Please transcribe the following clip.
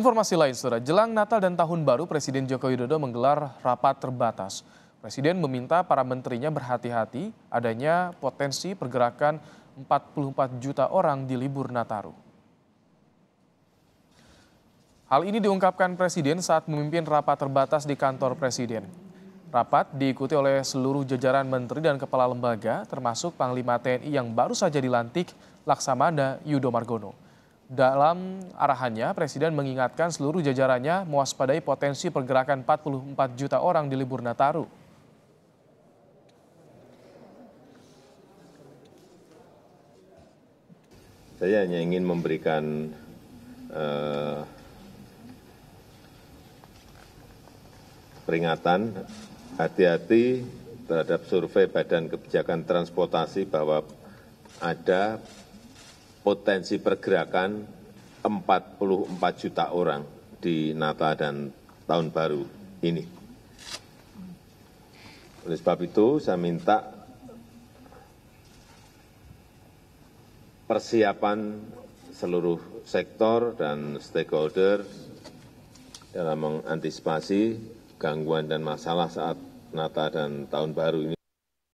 Informasi lain, saudara, jelang Natal dan Tahun Baru, Presiden Joko Widodo menggelar rapat terbatas. Presiden meminta para menterinya berhati-hati adanya potensi pergerakan 44 juta orang di libur Nataru. Hal ini diungkapkan Presiden saat memimpin rapat terbatas di kantor Presiden. Rapat diikuti oleh seluruh jajaran menteri dan kepala lembaga, termasuk Panglima TNI yang baru saja dilantik, Laksamana Yudo Margono. Dalam arahannya, Presiden mengingatkan seluruh jajarannya mewaspadai potensi pergerakan 44 juta orang di libur Nataru. Saya hanya ingin memberikan eh, peringatan hati-hati terhadap survei Badan Kebijakan Transportasi bahwa ada potensi pergerakan 44 juta orang di Natal dan Tahun Baru ini. Oleh sebab itu, saya minta persiapan seluruh sektor dan stakeholder dalam mengantisipasi gangguan dan masalah saat Natal dan Tahun Baru ini.